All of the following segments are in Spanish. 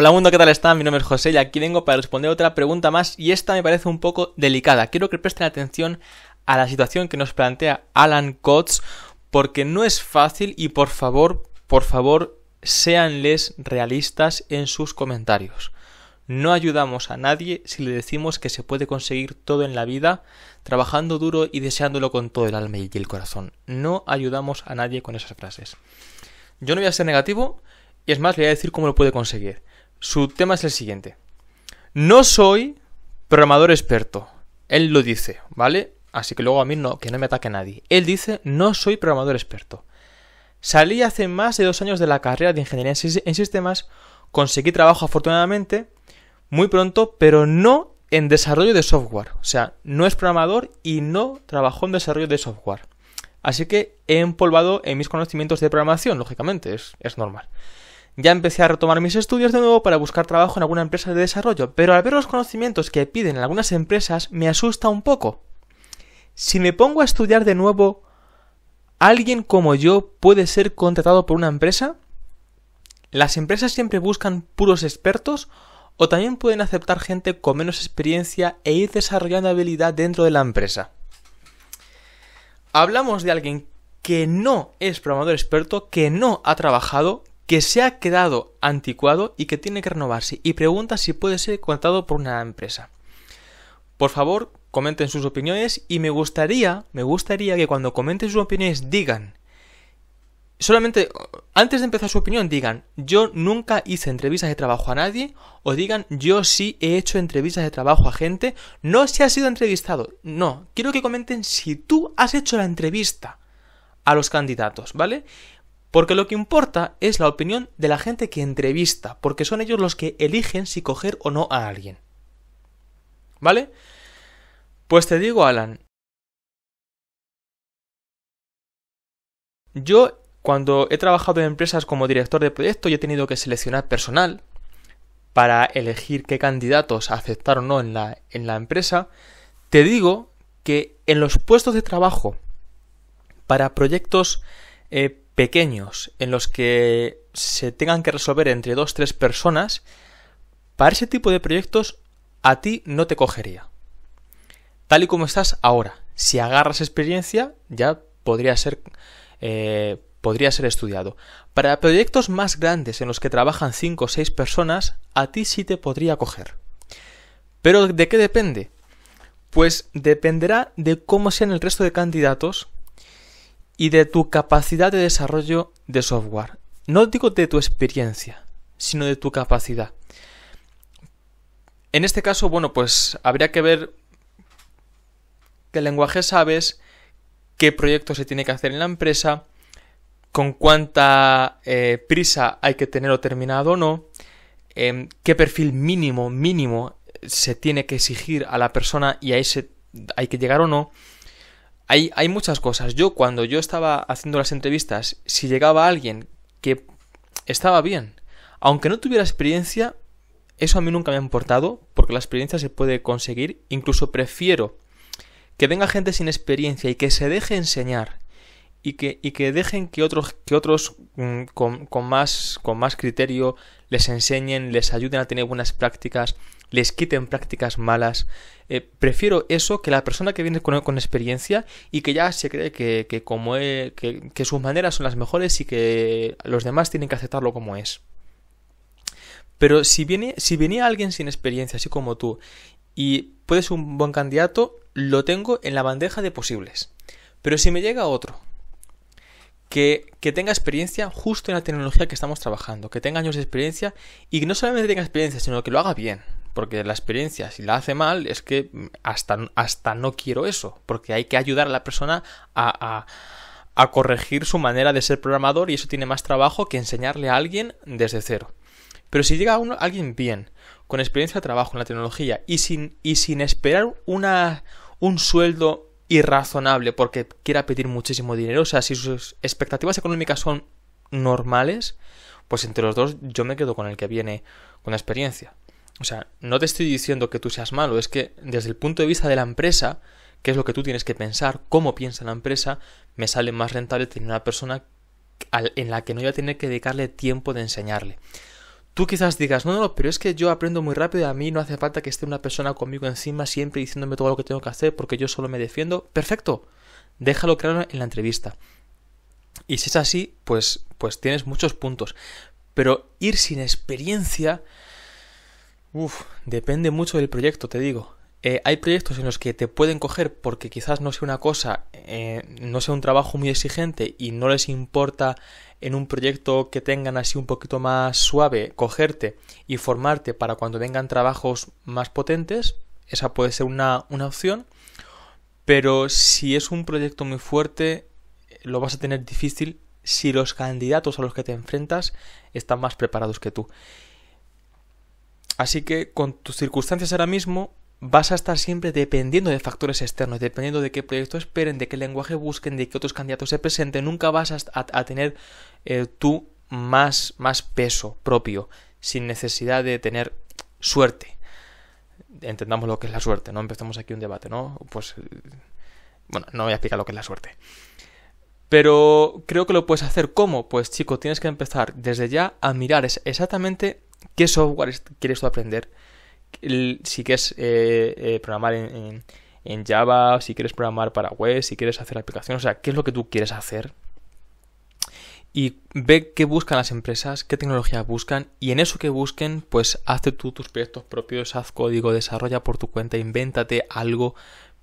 Hola mundo, ¿qué tal están? Mi nombre es José y aquí vengo para responder otra pregunta más y esta me parece un poco delicada. Quiero que presten atención a la situación que nos plantea Alan Coates porque no es fácil y por favor, por favor, seanles realistas en sus comentarios. No ayudamos a nadie si le decimos que se puede conseguir todo en la vida trabajando duro y deseándolo con todo el alma y el corazón. No ayudamos a nadie con esas frases. Yo no voy a ser negativo y es más, le voy a decir cómo lo puede conseguir. Su tema es el siguiente. No soy programador experto. Él lo dice, ¿vale? Así que luego a mí no, que no me ataque nadie. Él dice, no soy programador experto. Salí hace más de dos años de la carrera de ingeniería en sistemas, conseguí trabajo afortunadamente, muy pronto, pero no en desarrollo de software. O sea, no es programador y no trabajó en desarrollo de software. Así que he empolvado en mis conocimientos de programación, lógicamente, es, es normal. Ya empecé a retomar mis estudios de nuevo para buscar trabajo en alguna empresa de desarrollo, pero al ver los conocimientos que piden en algunas empresas me asusta un poco. Si me pongo a estudiar de nuevo, ¿alguien como yo puede ser contratado por una empresa? ¿Las empresas siempre buscan puros expertos o también pueden aceptar gente con menos experiencia e ir desarrollando habilidad dentro de la empresa? Hablamos de alguien que no es programador experto, que no ha trabajado que se ha quedado anticuado y que tiene que renovarse y pregunta si puede ser contratado por una empresa. Por favor, comenten sus opiniones y me gustaría, me gustaría que cuando comenten sus opiniones digan solamente antes de empezar su opinión digan yo nunca hice entrevistas de trabajo a nadie o digan yo sí he hecho entrevistas de trabajo a gente, no se ha sido entrevistado, no, quiero que comenten si tú has hecho la entrevista a los candidatos, ¿vale? Porque lo que importa es la opinión de la gente que entrevista, porque son ellos los que eligen si coger o no a alguien. ¿Vale? Pues te digo, Alan, yo cuando he trabajado en empresas como director de proyecto, yo he tenido que seleccionar personal para elegir qué candidatos aceptar o no en la, en la empresa. Te digo que en los puestos de trabajo para proyectos eh, pequeños en los que se tengan que resolver entre dos, tres personas, para ese tipo de proyectos a ti no te cogería. Tal y como estás ahora, si agarras experiencia, ya podría ser, eh, podría ser estudiado. Para proyectos más grandes en los que trabajan cinco o seis personas, a ti sí te podría coger. Pero ¿de qué depende? Pues dependerá de cómo sean el resto de candidatos y de tu capacidad de desarrollo de software. No digo de tu experiencia, sino de tu capacidad. En este caso, bueno, pues habría que ver qué lenguaje sabes, qué proyecto se tiene que hacer en la empresa, con cuánta eh, prisa hay que tenerlo terminado o no, em, qué perfil mínimo, mínimo se tiene que exigir a la persona y a ese hay que llegar o no. Hay, muchas cosas. Yo cuando yo estaba haciendo las entrevistas, si llegaba alguien que estaba bien, aunque no tuviera experiencia, eso a mí nunca me ha importado, porque la experiencia se puede conseguir. Incluso prefiero que venga gente sin experiencia y que se deje enseñar y que, y que dejen que otros, que otros mm, con, más, con más criterio les enseñen, les ayuden a tener buenas prácticas, les quiten prácticas malas. Eh, prefiero eso que la persona que viene con, con experiencia y que ya se cree que, que como que, sus maneras son las mejores y que los demás tienen que aceptarlo como es. Pero si viene, si venía alguien sin experiencia, así como tú, y puedes ser un buen candidato, lo tengo en la bandeja de posibles. Pero si me llega otro que, que, tenga experiencia justo en la tecnología que estamos trabajando, que tenga años de experiencia y que no solamente tenga experiencia, sino que lo haga bien, porque la experiencia, si la hace mal, es que hasta, hasta no quiero eso, porque hay que ayudar a la persona a, corregir su manera de ser programador y eso tiene más trabajo que enseñarle a alguien desde cero. Pero si llega alguien bien, con experiencia de trabajo en la tecnología y sin, y sin esperar una, un sueldo irrazonable porque quiera pedir muchísimo dinero, o sea, si sus expectativas económicas son normales, pues entre los dos yo me quedo con el que viene con la experiencia. O sea, no te estoy diciendo que tú seas malo, es que desde el punto de vista de la empresa, que es lo que tú tienes que pensar, cómo piensa la empresa, me sale más rentable tener una persona en la que no voy a tener que dedicarle tiempo de enseñarle. Tú quizás digas, no, no, pero es que yo aprendo muy rápido y a mí no hace falta que esté una persona conmigo encima siempre diciéndome todo lo que tengo que hacer porque yo solo me defiendo. Perfecto, déjalo claro en la entrevista. Y si es así, pues, pues tienes muchos puntos. Pero ir sin experiencia Uf, depende mucho del proyecto, te digo. Eh, hay proyectos en los que te pueden coger porque quizás no sea una cosa, eh, no sea un trabajo muy exigente y no les importa en un proyecto que tengan así un poquito más suave cogerte y formarte para cuando vengan trabajos más potentes. Esa puede ser una, una opción. Pero si es un proyecto muy fuerte, lo vas a tener difícil si los candidatos a los que te enfrentas están más preparados que tú. Así que con tus circunstancias ahora mismo vas a estar siempre dependiendo de factores externos, dependiendo de qué proyecto esperen, de qué lenguaje busquen, de qué otros candidatos se presenten, nunca vas a, tener tu eh, tú más, más peso propio, sin necesidad de tener suerte. Entendamos lo que es la suerte, no empezamos aquí un debate, ¿no? Pues eh, bueno, no voy a explicar lo que es la suerte. Pero creo que lo puedes hacer. ¿Cómo? Pues chico, tienes que empezar desde ya a mirar exactamente qué software quieres tú aprender, si quieres eh, eh, programar en, Java, si quieres programar para web, si quieres hacer aplicaciones, o sea, qué es lo que tú quieres hacer. Y ve qué buscan las empresas, qué tecnologías buscan, y en eso que busquen, pues hazte tú tus proyectos propios, haz código, desarrolla por tu cuenta, invéntate algo,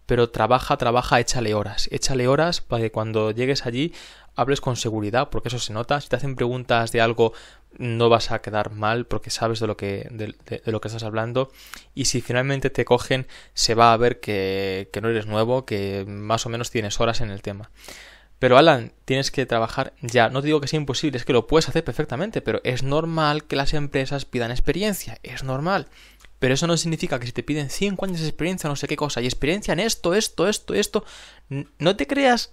pero trabaja, trabaja, échale horas. Échale horas para que cuando llegues allí hables con seguridad, porque eso se nota. Si te hacen preguntas de algo, no vas a quedar mal porque sabes de lo que, de, lo que estás hablando y si finalmente te cogen se va a ver que, que no eres nuevo, que más o menos tienes horas en el tema. Pero Alan, tienes que trabajar ya. No te digo que sea imposible, es que lo puedes hacer perfectamente, pero es normal que las empresas pidan experiencia, es normal. Pero eso no significa que si te piden 5 años de experiencia, no sé qué cosa, y experiencia en esto, esto, esto, esto, no te creas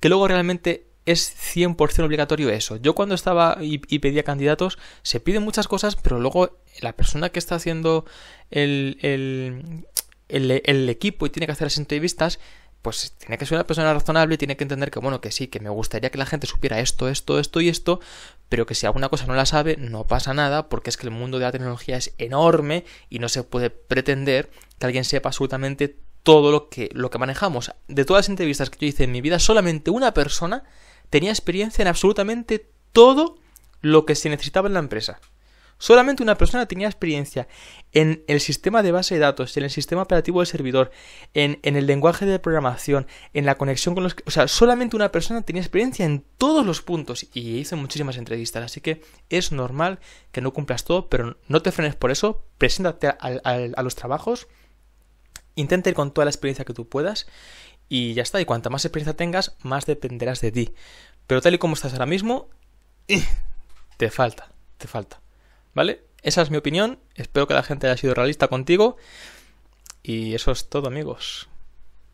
que luego realmente es 100% obligatorio eso. Yo cuando estaba y, pedía candidatos, se piden muchas cosas, pero luego la persona que está haciendo el, el, equipo y tiene que hacer las entrevistas, pues tiene que ser una persona razonable, y tiene que entender que, bueno, que sí, que me gustaría que la gente supiera esto, esto, esto y esto, pero que si alguna cosa no la sabe, no pasa nada, porque es que el mundo de la tecnología es enorme y no se puede pretender que alguien sepa absolutamente todo lo que, lo que manejamos. De todas las entrevistas que yo hice en mi vida, solamente una persona tenía experiencia en absolutamente todo lo que se necesitaba en la empresa. Solamente una persona tenía experiencia en el sistema de base de datos, en el sistema operativo del servidor, en, el lenguaje de programación, en la conexión con los... O sea, solamente una persona tenía experiencia en todos los puntos y hice muchísimas entrevistas. Así que es normal que no cumplas todo, pero no te frenes por eso. Preséntate a, a los trabajos, intenta ir con toda la experiencia que tú puedas y ya está. Y cuanta más experiencia tengas, más dependerás de ti. Pero tal y como estás ahora mismo, te falta, te falta. ¿Vale? Esa es mi opinión. Espero que la gente haya sido realista contigo. Y eso es todo, amigos.